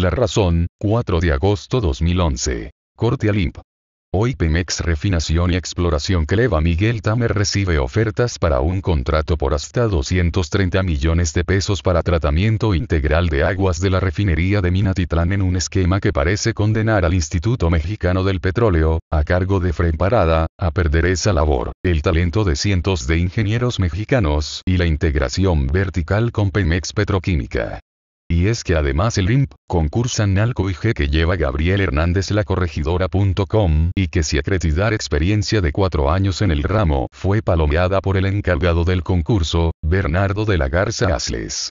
La Razón, 4 de agosto 2011. Corte al Hoy Pemex Refinación y Exploración Cleva Miguel Tamer recibe ofertas para un contrato por hasta 230 millones de pesos para tratamiento integral de aguas de la refinería de Minatitlán en un esquema que parece condenar al Instituto Mexicano del Petróleo, a cargo de Fren Parada, a perder esa labor, el talento de cientos de ingenieros mexicanos y la integración vertical con Pemex Petroquímica. Y es que además el IMP, concursan y G que lleva Gabriel Hernández la corregidora.com y que si acreditar experiencia de cuatro años en el ramo fue palomeada por el encargado del concurso, Bernardo de la Garza Asles.